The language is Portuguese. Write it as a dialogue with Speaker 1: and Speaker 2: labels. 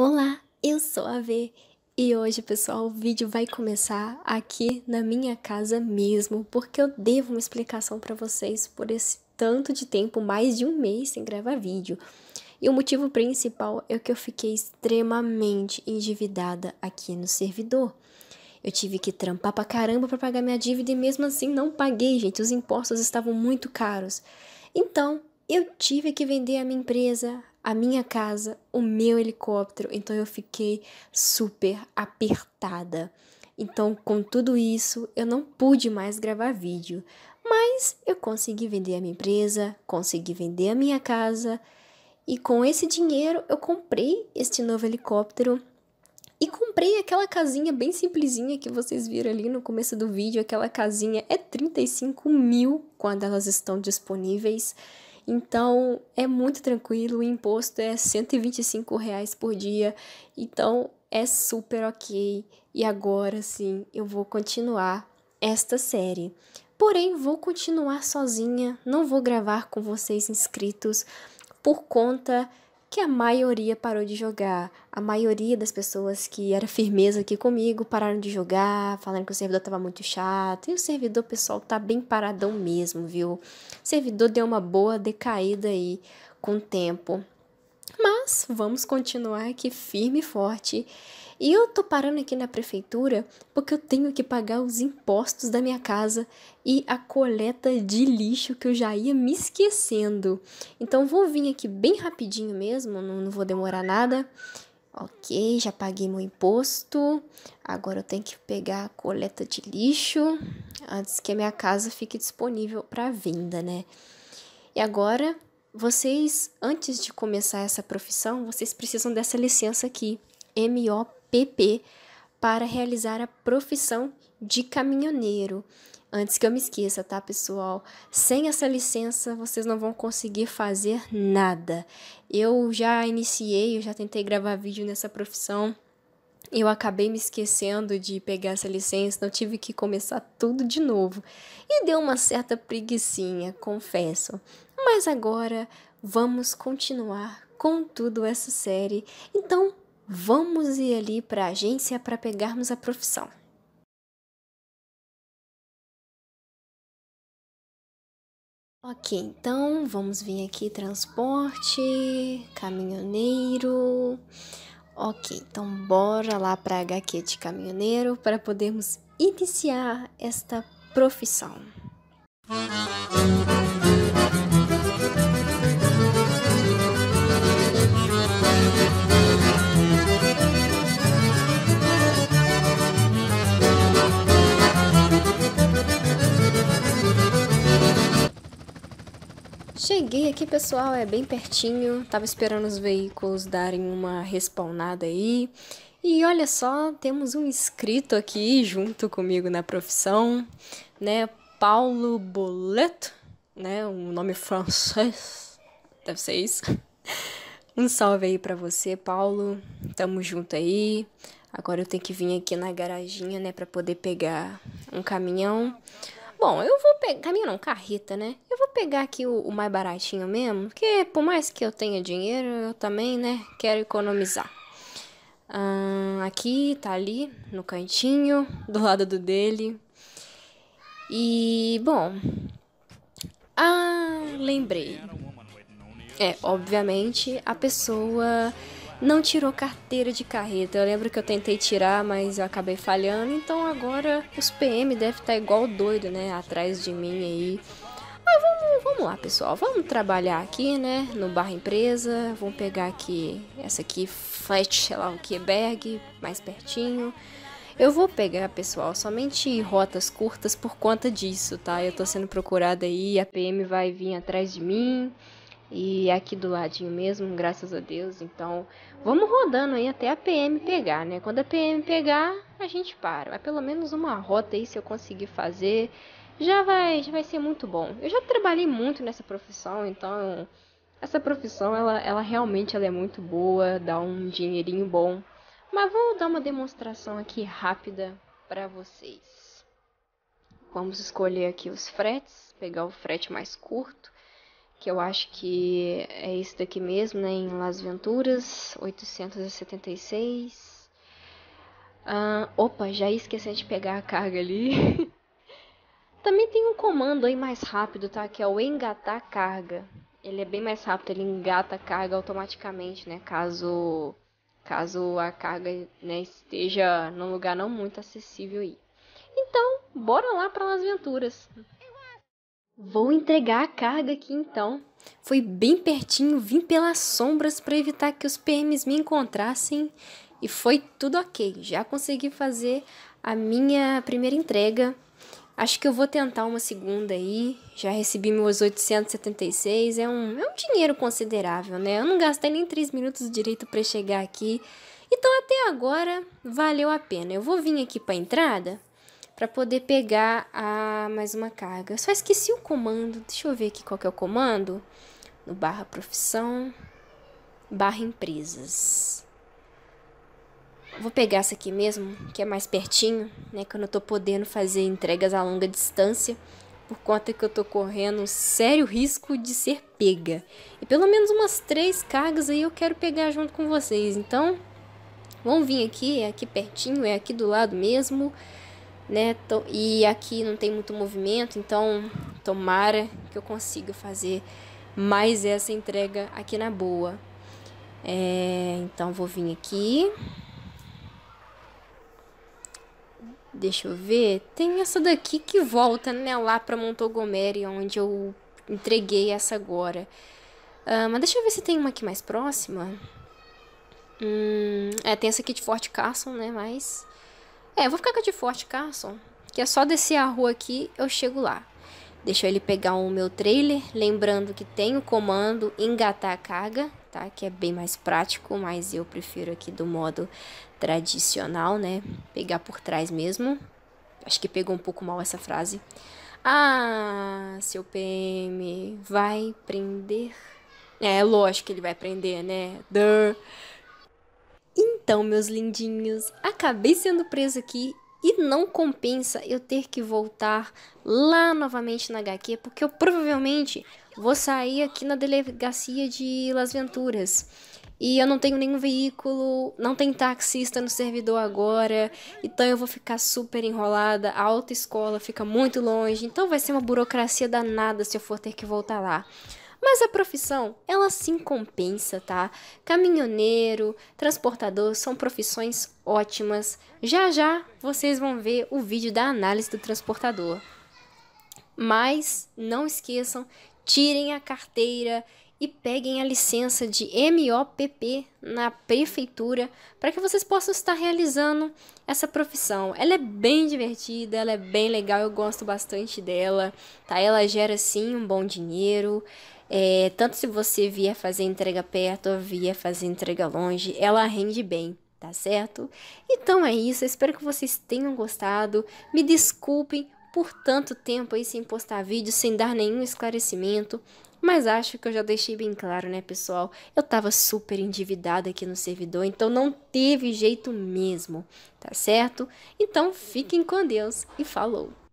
Speaker 1: Olá, eu sou a V e hoje, pessoal, o vídeo vai começar aqui na minha casa mesmo, porque eu devo uma explicação para vocês por esse tanto de tempo, mais de um mês sem gravar vídeo. E o motivo principal é que eu fiquei extremamente endividada aqui no servidor. Eu tive que trampar pra caramba para pagar minha dívida e mesmo assim não paguei, gente. Os impostos estavam muito caros. Então, eu tive que vender a minha empresa, a minha casa, o meu helicóptero, então eu fiquei super apertada. Então, com tudo isso, eu não pude mais gravar vídeo, mas eu consegui vender a minha empresa, consegui vender a minha casa e com esse dinheiro eu comprei este novo helicóptero e comprei aquela casinha bem simplesinha que vocês viram ali no começo do vídeo. Aquela casinha é 35 mil quando elas estão disponíveis. Então é muito tranquilo, o imposto é 125 reais por dia, então é super ok. E agora sim eu vou continuar esta série. Porém, vou continuar sozinha, não vou gravar com vocês inscritos por conta que a maioria parou de jogar. A maioria das pessoas que era firmeza aqui comigo pararam de jogar, falando que o servidor estava muito chato. E o servidor, pessoal, tá bem paradão mesmo, viu? O servidor deu uma boa decaída aí com o tempo. Mas vamos continuar aqui firme e forte e eu tô parando aqui na prefeitura porque eu tenho que pagar os impostos da minha casa e a coleta de lixo que eu já ia me esquecendo. Então vou vir aqui bem rapidinho mesmo, não, não vou demorar nada. Ok, já paguei meu imposto. Agora eu tenho que pegar a coleta de lixo antes que a minha casa fique disponível para venda, né? E agora vocês, antes de começar essa profissão, vocês precisam dessa licença aqui, MOP PP para realizar a profissão de caminhoneiro. Antes que eu me esqueça, tá, pessoal? Sem essa licença, vocês não vão conseguir fazer nada. Eu já iniciei, eu já tentei gravar vídeo nessa profissão. Eu acabei me esquecendo de pegar essa licença, então tive que começar tudo de novo. E deu uma certa preguiçinha, confesso. Mas agora vamos continuar com tudo essa série. Então, vamos ir ali para a agência para pegarmos a profissão. Ok, então vamos vir aqui transporte, caminhoneiro. Ok, então bora lá para a HQ de caminhoneiro para podermos iniciar esta profissão. Música E aqui, pessoal, é bem pertinho. Tava esperando os veículos darem uma respawnada aí. E olha só, temos um inscrito aqui junto comigo na profissão, né? Paulo Boleto, né? Um nome francês. Deve ser isso. Um salve aí para você, Paulo. Tamo junto aí. Agora eu tenho que vir aqui na garaginha, né, para poder pegar um caminhão. Bom, eu vou pegar. Caminho não, carreta, né? Eu vou pegar aqui o, o, mais baratinho mesmo, porque por mais que eu tenha dinheiro, eu também, né, quero economizar. Ah, aqui, tá ali, no cantinho, do lado do dele. E, bom. Ah, lembrei. É, obviamente, a pessoa não tirou carteira de carreta. Eu lembro que eu tentei tirar, mas eu acabei falhando. Então agora os PM devem estar tá igual doido, né? Atrás de mim aí. Mas vamos, vamos lá, pessoal. Vamos trabalhar aqui, né? No barra empresa. Vamos pegar aqui essa aqui, Flat, sei lá o que, mais pertinho. Eu vou pegar, pessoal, somente rotas curtas por conta disso, tá? Eu tô sendo procurada aí, a PM vai vir atrás de mim. E aqui do ladinho mesmo, graças a Deus. Então, vamos rodando aí até a PM pegar, né? Quando a PM pegar, a gente para. Mas pelo menos uma rota aí, se eu conseguir fazer, já vai, já vai ser muito bom. Eu já trabalhei muito nessa profissão, então essa profissão ela, ela realmente ela é muito boa, dá um dinheirinho bom. Mas vou dar uma demonstração aqui rápida para vocês. Vamos escolher aqui os fretes, pegar o frete mais curto que eu acho que é esse daqui mesmo, né, em Las Venturas, 876. Ah, opa, já esqueci de pegar a carga ali. Também tem um comando aí mais rápido, tá, que é o engatar carga. Ele é bem mais rápido, ele engata a carga automaticamente, né, caso caso a carga né, esteja num lugar não muito acessível aí. Então, bora lá para Las Venturas. Vou entregar a carga aqui então. Foi bem pertinho, vim pelas sombras para evitar que os PMs me encontrassem e foi tudo ok. Já consegui fazer a minha primeira entrega. Acho que eu vou tentar uma segunda aí. Já recebi meus 876. É um, é um dinheiro considerável, né? Eu não gastei nem 3 minutos direito para chegar aqui. Então, até agora, valeu a pena. Eu vou vir aqui para entrada para poder pegar a mais uma carga. Eu só esqueci o comando. Deixa eu ver aqui qual que é o comando. No barra profissão, barra empresas. Vou pegar essa aqui mesmo, que é mais pertinho, né? Que eu não tô podendo fazer entregas a longa distância, por conta que eu tô correndo um sério risco de ser pega. E pelo menos umas três cargas aí eu quero pegar junto com vocês. Então, vão vir aqui, é aqui pertinho, é aqui do lado mesmo né? E aqui não tem muito movimento, então tomara que eu consiga fazer mais essa entrega aqui na boa. É, então vou vir aqui. Deixa eu ver. Tem essa daqui que volta, né? Lá para Montogomery onde eu entreguei essa agora. Uh, mas deixa eu ver se tem uma aqui mais próxima. Hum, é, tem essa aqui de Fort Carson, né? Mas é, vou ficar com a de Forte Carson, tá, que é só descer a rua aqui, eu chego lá. Deixa ele pegar o meu trailer, lembrando que tem o comando engatar a carga, tá? Que é bem mais prático, mas eu prefiro aqui do modo tradicional, né? Pegar por trás mesmo. Acho que pegou um pouco mal essa frase. Ah, seu PM vai prender. É, lógico que ele vai prender, né? Duh. Então, meus lindinhos, acabei sendo preso aqui e não compensa eu ter que voltar lá novamente na HQ, porque eu provavelmente vou sair aqui na delegacia de Las Venturas. E eu não tenho nenhum veículo, não tem taxista no servidor agora, então eu vou ficar super enrolada. A autoescola fica muito longe, então vai ser uma burocracia danada se eu for ter que voltar lá. Mas a profissão, ela sim compensa, tá? Caminhoneiro, transportador são profissões ótimas. Já já vocês vão ver o vídeo da análise do transportador. Mas não esqueçam, tirem a carteira e peguem a licença de MOPP na prefeitura para que vocês possam estar realizando essa profissão. Ela é bem divertida, ela é bem legal, eu gosto bastante dela, tá? Ela gera sim um bom dinheiro. É, tanto se você vier fazer entrega perto ou vier fazer entrega longe, ela rende bem, tá certo? Então é isso, espero que vocês tenham gostado. Me desculpem por tanto tempo aí sem postar vídeo, sem dar nenhum esclarecimento. Mas acho que eu já deixei bem claro, né, pessoal? Eu tava super endividada aqui no servidor, então não teve jeito mesmo, tá certo? Então fiquem com Deus e falou!